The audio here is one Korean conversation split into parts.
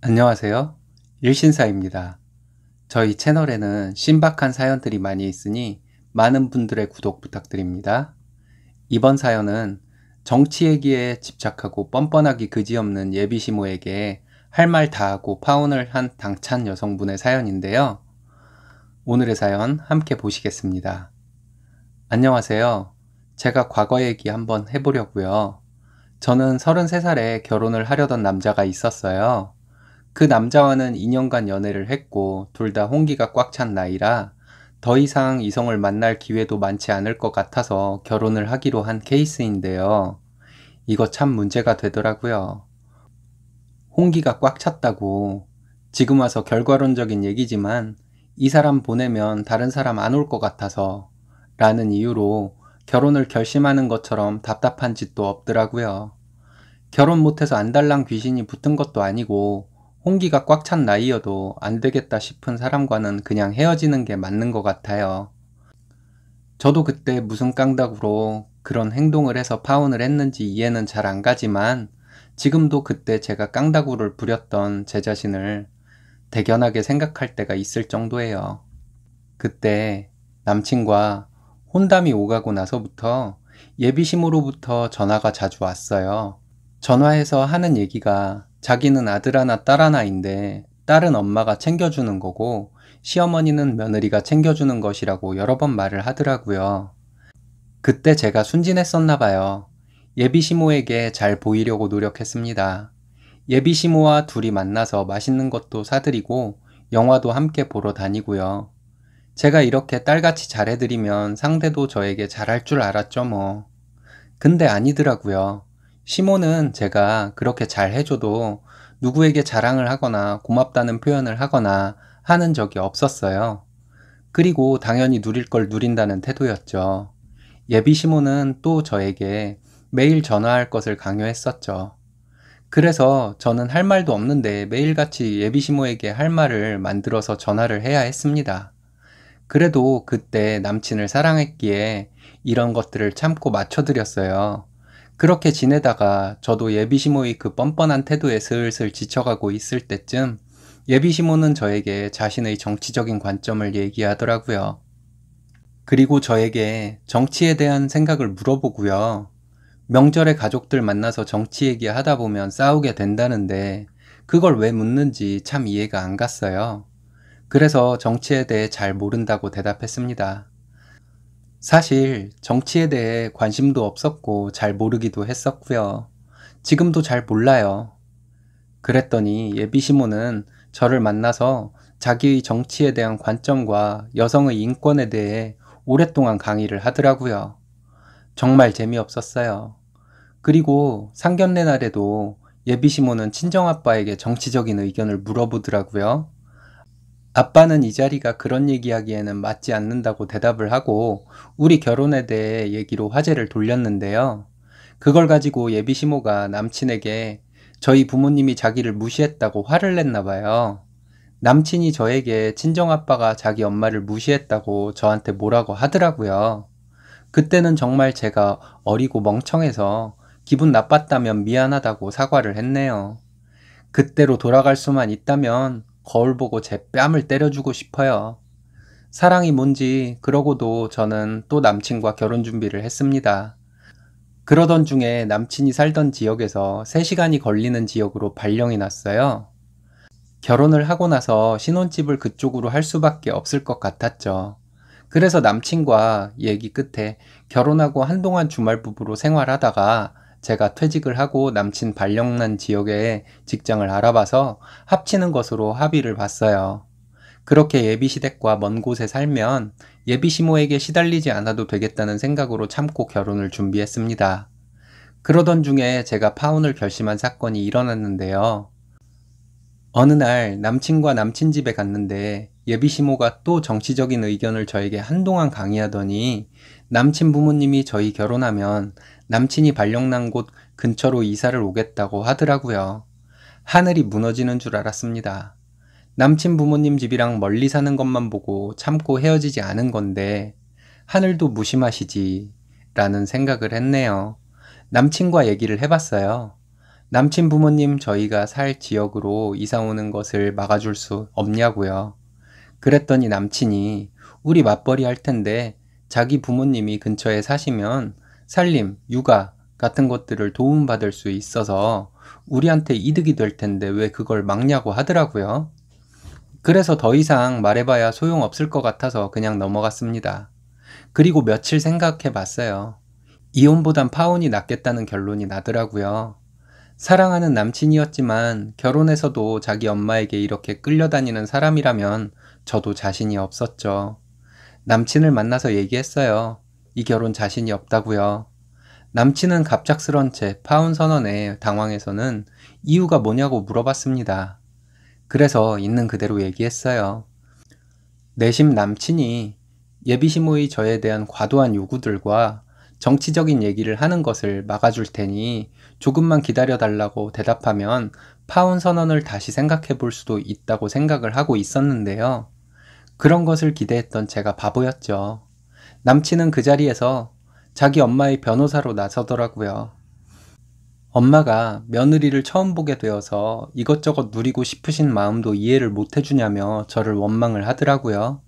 안녕하세요. 일신사입니다. 저희 채널에는 신박한 사연들이 많이 있으니 많은 분들의 구독 부탁드립니다. 이번 사연은 정치 얘기에 집착하고 뻔뻔하기 그지없는 예비시모에게 할 말 다하고 파혼을 한 당찬 여성분의 사연인데요. 오늘의 사연 함께 보시겠습니다. 안녕하세요. 제가 과거 얘기 한번 해보려고요. 저는 33살에 결혼을 하려던 남자가 있었어요. 그 남자와는 2년간 연애를 했고 둘 다 홍기가 꽉 찬 나이라 더 이상 이성을 만날 기회도 많지 않을 것 같아서 결혼을 하기로 한 케이스인데요. 이거 참 문제가 되더라고요. 홍기가 꽉 찼다고 지금 와서 결과론적인 얘기지만 이 사람 보내면 다른 사람 안 올 것 같아서 라는 이유로 결혼을 결심하는 것처럼 답답한 짓도 없더라고요. 결혼 못해서 안달랑 귀신이 붙은 것도 아니고 홍기가 꽉 찬 나이여도 안 되겠다 싶은 사람과는 그냥 헤어지는 게 맞는 것 같아요. 저도 그때 무슨 깡다구로 그런 행동을 해서 파혼을 했는지 이해는 잘 안 가지만 지금도 그때 제가 깡다구를 부렸던 제 자신을 대견하게 생각할 때가 있을 정도예요. 그때 남친과 혼담이 오가고 나서부터 예비심으로부터 전화가 자주 왔어요. 전화해서 하는 얘기가 자기는 아들 하나 딸 하나인데 딸은 엄마가 챙겨주는 거고 시어머니는 며느리가 챙겨주는 것이라고 여러 번 말을 하더라고요. 그때 제가 순진했었나 봐요. 예비 시모에게 잘 보이려고 노력했습니다. 예비 시모와 둘이 만나서 맛있는 것도 사드리고 영화도 함께 보러 다니고요. 제가 이렇게 딸같이 잘해드리면 상대도 저에게 잘할 줄 알았죠 뭐. 근데 아니더라고요. 시모는 제가 그렇게 잘 해줘도 누구에게 자랑을 하거나 고맙다는 표현을 하거나 하는 적이 없었어요. 그리고 당연히 누릴 걸 누린다는 태도였죠. 예비 시모는 또 저에게 매일 전화할 것을 강요했었죠. 그래서 저는 할 말도 없는데 매일같이 예비 시모에게 할 말을 만들어서 전화를 해야 했습니다. 그래도 그때 남친을 사랑했기에 이런 것들을 참고 맞춰드렸어요. 그렇게 지내다가 저도 예비시모의 그 뻔뻔한 태도에 슬슬 지쳐가고 있을 때쯤 예비시모는 저에게 자신의 정치적인 관점을 얘기하더라고요. 그리고 저에게 정치에 대한 생각을 물어보고요. 명절에 가족들 만나서 정치 얘기하다 보면 싸우게 된다는데 그걸 왜 묻는지 참 이해가 안 갔어요. 그래서 정치에 대해 잘 모른다고 대답했습니다. 사실 정치에 대해 관심도 없었고 잘 모르기도 했었고요. 지금도 잘 몰라요. 그랬더니 예비시모는 저를 만나서 자기의 정치에 대한 관점과 여성의 인권에 대해 오랫동안 강의를 하더라고요. 정말 재미없었어요. 그리고 상견례 날에도 예비시모는 친정아빠에게 정치적인 의견을 물어보더라고요. 아빠는 이 자리가 그런 얘기하기에는 맞지 않는다고 대답을 하고 우리 결혼에 대해 얘기로 화제를 돌렸는데요. 그걸 가지고 예비 시모가 남친에게 저희 부모님이 자기를 무시했다고 화를 냈나 봐요. 남친이 저에게 친정아빠가 자기 엄마를 무시했다고 저한테 뭐라고 하더라고요. 그때는 정말 제가 어리고 멍청해서 기분 나빴다면 미안하다고 사과를 했네요. 그때로 돌아갈 수만 있다면 거울 보고 제 뺨을 때려주고 싶어요. 사랑이 뭔지 그러고도 저는 또 남친과 결혼 준비를 했습니다. 그러던 중에 남친이 살던 지역에서 3시간이 걸리는 지역으로 발령이 났어요. 결혼을 하고 나서 신혼집을 그쪽으로 할 수밖에 없을 것 같았죠. 그래서 남친과 얘기 끝에 결혼하고 한동안 주말 부부로 생활하다가 제가 퇴직을 하고 남친 발령난 지역에 직장을 알아봐서 합치는 것으로 합의를 봤어요. 그렇게 예비시댁과 먼 곳에 살면 예비시모에게 시달리지 않아도 되겠다는 생각으로 참고 결혼을 준비했습니다. 그러던 중에 제가 파혼을 결심한 사건이 일어났는데요. 어느 날 남친과 남친 집에 갔는데 예비시모가 또 정치적인 의견을 저에게 한동안 강의하더니 남친 부모님이 저희 결혼하면 남친이 발령난 곳 근처로 이사를 오겠다고 하더라고요. 하늘이 무너지는 줄 알았습니다. 남친 부모님 집이랑 멀리 사는 것만 보고 참고 헤어지지 않은 건데 하늘도 무심하시지 라는 생각을 했네요. 남친과 얘기를 해봤어요. 남친 부모님 저희가 살 지역으로 이사 오는 것을 막아줄 수 없냐고요. 그랬더니 남친이 우리 맞벌이 할 텐데 자기 부모님이 근처에 사시면 살림, 육아 같은 것들을 도움받을 수 있어서 우리한테 이득이 될 텐데 왜 그걸 막냐고 하더라고요. 그래서 더 이상 말해봐야 소용없을 것 같아서 그냥 넘어갔습니다. 그리고 며칠 생각해 봤어요. 이혼보단 파혼이 낫겠다는 결론이 나더라고요. 사랑하는 남친이었지만 결혼해서도 자기 엄마에게 이렇게 끌려다니는 사람이라면 저도 자신이 없었죠. 남친을 만나서 얘기했어요. 이 결혼 자신이 없다고요. 남친은 갑작스런 채 파혼 선언에 당황해서는 이유가 뭐냐고 물어봤습니다. 그래서 있는 그대로 얘기했어요. 내심 남친이 예비신모의 저에 대한 과도한 요구들과 정치적인 얘기를 하는 것을 막아줄 테니 조금만 기다려달라고 대답하면 파혼 선언을 다시 생각해 볼 수도 있다고 생각을 하고 있었는데요. 그런 것을 기대했던 제가 바보였죠. 남친은 그 자리에서 자기 엄마의 변호사로 나서더라고요. 엄마가 며느리를 처음 보게 되어서 이것저것 누리고 싶으신 마음도 이해를 못 해주냐며 저를 원망을 하더라고요.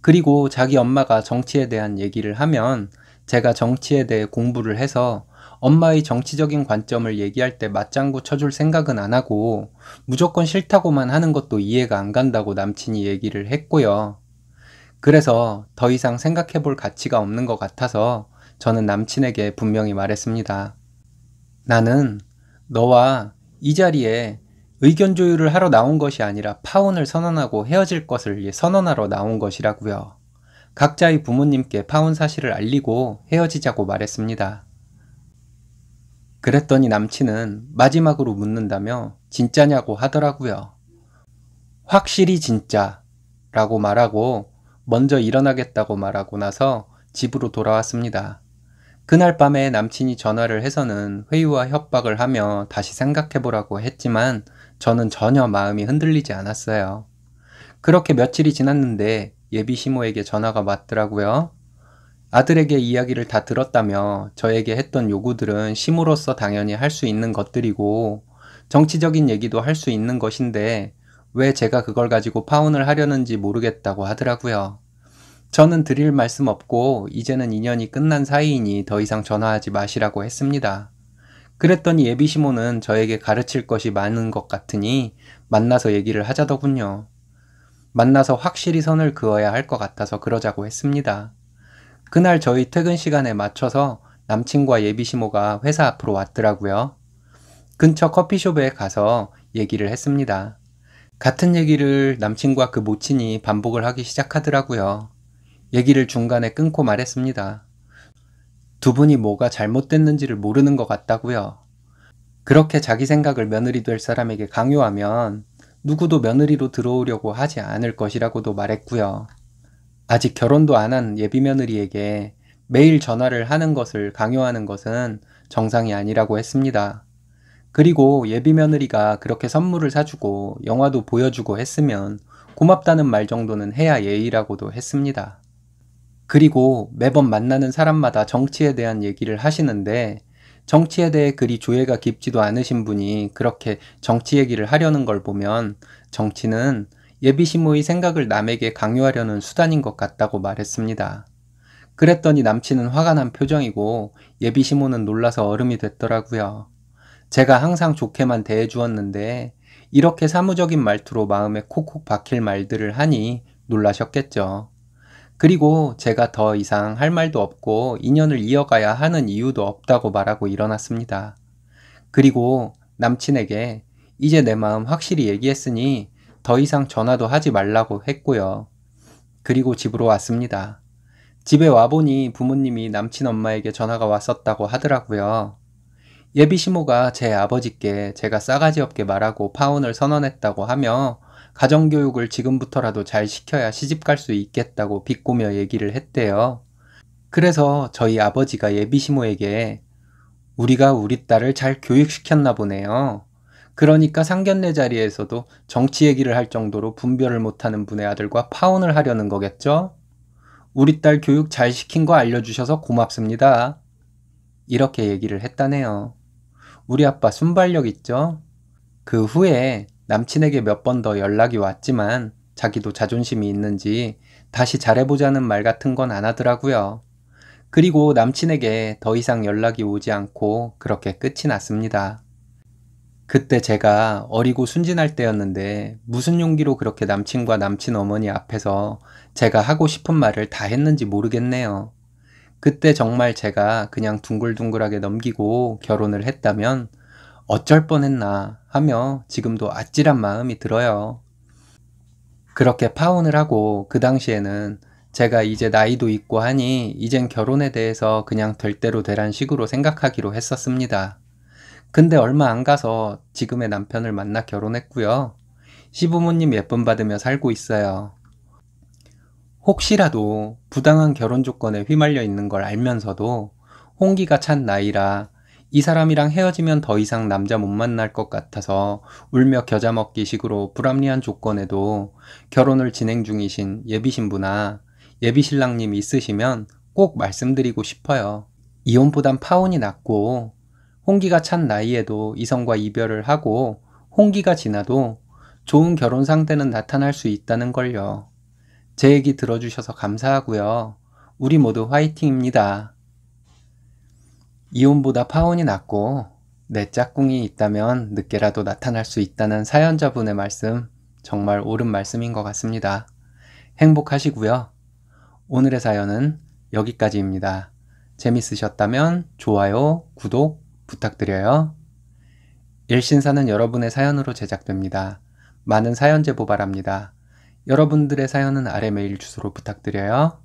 그리고 자기 엄마가 정치에 대한 얘기를 하면 제가 정치에 대해 공부를 해서 엄마의 정치적인 관점을 얘기할 때 맞장구 쳐줄 생각은 안 하고 무조건 싫다고만 하는 것도 이해가 안 간다고 남친이 얘기를 했고요. 그래서 더 이상 생각해 볼 가치가 없는 것 같아서 저는 남친에게 분명히 말했습니다. 나는 너와 이 자리에 의견 조율을 하러 나온 것이 아니라 파혼을 선언하고 헤어질 것을 위해 예, 선언하러 나온 것이라고요. 각자의 부모님께 파혼 사실을 알리고 헤어지자고 말했습니다. 그랬더니 남친은 마지막으로 묻는다며 진짜냐고 하더라고요. 확실히 진짜 라고 말하고 먼저 일어나겠다고 말하고 나서 집으로 돌아왔습니다. 그날 밤에 남친이 전화를 해서는 회유와 협박을 하며 다시 생각해보라고 했지만 저는 전혀 마음이 흔들리지 않았어요. 그렇게 며칠이 지났는데 예비 시모에게 전화가 왔더라고요. 아들에게 이야기를 다 들었다며 저에게 했던 요구들은 시모로서 당연히 할 수 있는 것들이고 정치적인 얘기도 할 수 있는 것인데 왜 제가 그걸 가지고 파혼을 하려는지 모르겠다고 하더라고요. 저는 드릴 말씀 없고 이제는 인연이 끝난 사이이니 더 이상 전화하지 마시라고 했습니다. 그랬더니 예비 시모는 저에게 가르칠 것이 많은 것 같으니 만나서 얘기를 하자더군요. 만나서 확실히 선을 그어야 할 것 같아서 그러자고 했습니다. 그날 저희 퇴근 시간에 맞춰서 남친과 예비 시모가 회사 앞으로 왔더라고요. 근처 커피숍에 가서 얘기를 했습니다. 같은 얘기를 남친과 그 모친이 반복을 하기 시작하더라고요. 얘기를 중간에 끊고 말했습니다. 두 분이 뭐가 잘못됐는지를 모르는 것 같다고요. 그렇게 자기 생각을 며느리 될 사람에게 강요하면 누구도 며느리로 들어오려고 하지 않을 것이라고도 말했고요. 아직 결혼도 안 한 예비 며느리에게 매일 전화를 하는 것을 강요하는 것은 정상이 아니라고 했습니다. 그리고 예비 며느리가 그렇게 선물을 사주고 영화도 보여주고 했으면 고맙다는 말 정도는 해야 예의라고도 했습니다. 그리고 매번 만나는 사람마다 정치에 대한 얘기를 하시는데 정치에 대해 그리 조예가 깊지도 않으신 분이 그렇게 정치 얘기를 하려는 걸 보면 정치는 예비신모의 생각을 남에게 강요하려는 수단인 것 같다고 말했습니다. 그랬더니 남친은 화가 난 표정이고 예비신모는 놀라서 얼음이 됐더라고요. 제가 항상 좋게만 대해주었는데 이렇게 사무적인 말투로 마음에 콕콕 박힐 말들을 하니 놀라셨겠죠. 그리고 제가 더 이상 할 말도 없고 인연을 이어가야 하는 이유도 없다고 말하고 일어났습니다. 그리고 남친에게 이제 내 마음 확실히 얘기했으니 더 이상 전화도 하지 말라고 했고요. 그리고 집으로 왔습니다. 집에 와보니 부모님이 남친 엄마에게 전화가 왔었다고 하더라고요. 예비 시모가 제 아버지께 제가 싸가지 없게 말하고 파혼을 선언했다고 하며 가정교육을 지금부터라도 잘 시켜야 시집 갈수 있겠다고 비꼬며 얘기를 했대요. 그래서 저희 아버지가 예비 시모에게 우리가 우리 딸을 잘 교육시켰나 보네요. 그러니까 상견례 자리에서도 정치 얘기를 할 정도로 분별을 못하는 분의 아들과 파혼을 하려는 거겠죠? 우리 딸 교육 잘 시킨 거 알려주셔서 고맙습니다. 이렇게 얘기를 했다네요. 우리 아빠 순발력 있죠? 그 후에 남친에게 몇 번 더 연락이 왔지만 자기도 자존심이 있는지 다시 잘해보자는 말 같은 건 안 하더라고요. 그리고 남친에게 더 이상 연락이 오지 않고 그렇게 끝이 났습니다. 그때 제가 어리고 순진할 때였는데 무슨 용기로 그렇게 남친과 남친 어머니 앞에서 제가 하고 싶은 말을 다 했는지 모르겠네요. 그때 정말 제가 그냥 둥글둥글하게 넘기고 결혼을 했다면 어쩔 뻔했나 하며 지금도 아찔한 마음이 들어요. 그렇게 파혼을 하고 그 당시에는 제가 이제 나이도 있고 하니 이젠 결혼에 대해서 그냥 될 대로 되란 식으로 생각하기로 했었습니다. 근데 얼마 안 가서 지금의 남편을 만나 결혼했고요. 시부모님 예쁨 받으며 살고 있어요. 혹시라도 부당한 결혼 조건에 휘말려 있는 걸 알면서도 홍기가 찬 나이라 이 사람이랑 헤어지면 더 이상 남자 못 만날 것 같아서 울며 겨자 먹기 식으로 불합리한 조건에도 결혼을 진행 중이신 예비신부나 예비신랑님 있으시면 꼭 말씀드리고 싶어요. 이혼보단 파혼이 낫고 홍기가 찬 나이에도 이성과 이별을 하고 홍기가 지나도 좋은 결혼 상태는 나타날 수 있다는 걸요. 제 얘기 들어주셔서 감사하고요. 우리 모두 화이팅입니다. 이혼보다 파혼이 낫고 내 짝꿍이 있다면 늦게라도 나타날 수 있다는 사연자분의 말씀 정말 옳은 말씀인 것 같습니다. 행복하시고요. 오늘의 사연은 여기까지입니다. 재밌으셨다면 좋아요, 구독 부탁드려요. 일신사는 여러분의 사연으로 제작됩니다. 많은 사연 제보 바랍니다. 여러분들의 사연은 아래 메일 주소로 부탁드려요.